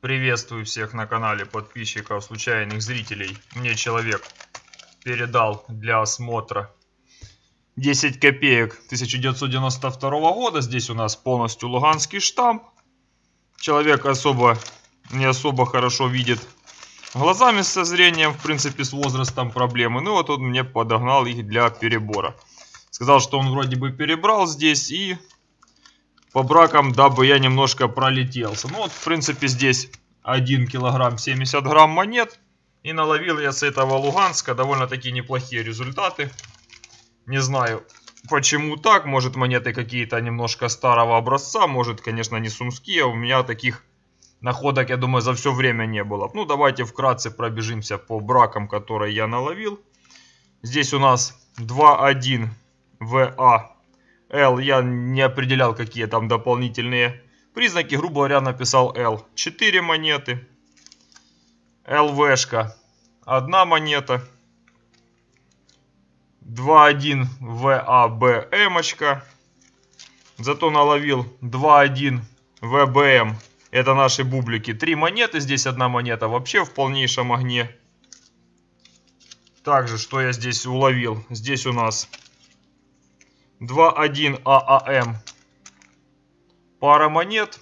Приветствую всех на канале подписчиков, случайных зрителей. Мне человек передал для осмотра 10 копеек 1992 года. Здесь у нас полностью луганский штамп. Человек особо не особо хорошо видит глазами со зрением, в принципе, с возрастом проблемы. Ну вот он мне подогнал их для перебора. Сказал, что он вроде бы перебрал здесь и по бракам, дабы я немножко пролетелся. Ну вот, в принципе, здесь 1 килограмм 70 грамм монет. И наловил я с этого Луганска довольно-таки неплохие результаты. Не знаю, почему так. Может, монеты какие-то немножко старого образца. Может, конечно, не сумские. У меня таких находок, я думаю, за все время не было. Ну, давайте вкратце пробежимся по бракам, которые я наловил. Здесь у нас 2-1 ВА Л, я не определял, какие там дополнительные признаки. Грубо говоря, написал Л. Четыре монеты. LV-шка. Одна монета. 2-1 vabm Зато наловил 2-1 ВБМ. Это наши бублики. Три монеты. Здесь одна монета вообще в полнейшем огне. Также, что я здесь уловил. Здесь у нас 2.1 ААМ. Пара монет.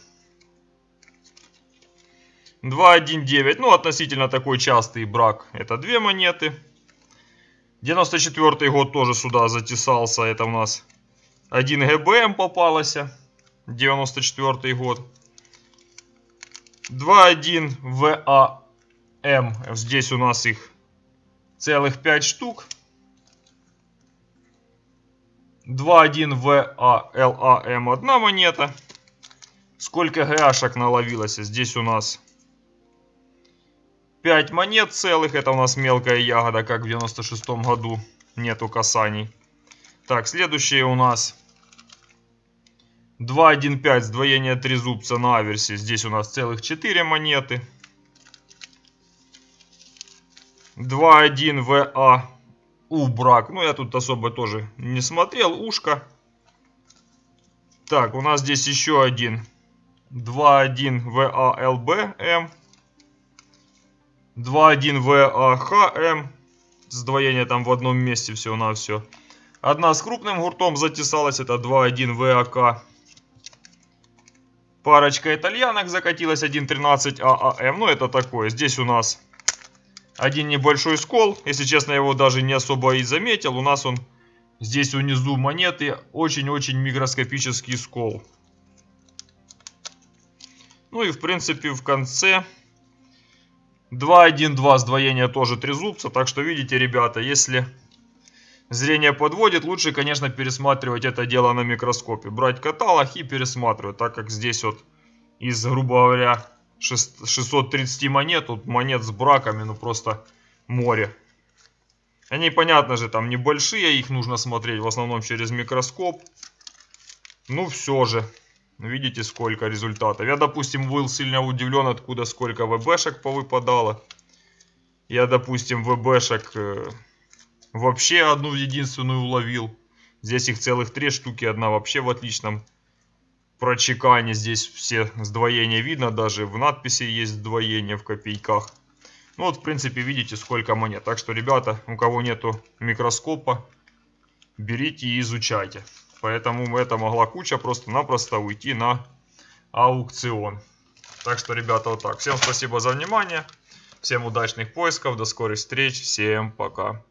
2.1.9. Ну, относительно такой частый брак. Это две монеты. 94 год тоже сюда затесался. Это у нас 1 ГБМ попалось. 94 год. 2.1 ВАМ. Здесь у нас их целых 5 штук. 2-1-ВАЛАМ а эм, одна монета. Сколько ГАшек наловилось? Здесь у нас 5 монет целых. Это у нас мелкая ягода, как в 96 году. Нету касаний. Так, следующее у нас 2-1-5, сдвоение трезубца на аверсе. Здесь у нас целых 4 монеты. 2-1-ВА Убрак. Ну, я тут особо тоже не смотрел. Ушко. Так, у нас здесь еще один. 2-1 ВАЛБМ. 2-1 ВАХМ. Сдвоение там в одном месте все на все. Одна с крупным гуртом затесалась. Это 2-1 ВАК. Парочка итальянок закатилась 1.13 ААМ. Эм. Ну, это такое. Здесь у нас один небольшой скол. Если честно, я его даже не особо и заметил. У нас он здесь внизу монеты. Очень-очень микроскопический скол. Ну и в принципе в конце 2-1-2 сдвоение тоже трезубца. Так что видите, ребята, если зрение подводит, лучше, конечно, пересматривать это дело на микроскопе. Брать каталог и пересматривать, так как здесь вот из, грубо говоря, 630 монет. Тут монет с браками, ну просто море. Они, понятно же, там небольшие, их нужно смотреть в основном через микроскоп. Ну, все же. Видите, сколько результатов. Я, допустим, был сильно удивлен, откуда сколько ВБшек повыпадало. Я, допустим, ВБшек э, вообще одну единственную уловил. Здесь их целых три штуки, одна вообще в отличном Прочекание здесь все сдвоения видно, даже в надписи есть сдвоение в копейках. Ну вот, в принципе, видите, сколько монет. Так что, ребята, у кого нету микроскопа, берите и изучайте. Поэтому это могла куча просто-напросто уйти на аукцион. Так что, ребята, вот так. Всем спасибо за внимание. Всем удачных поисков. До скорых встреч. Всем пока.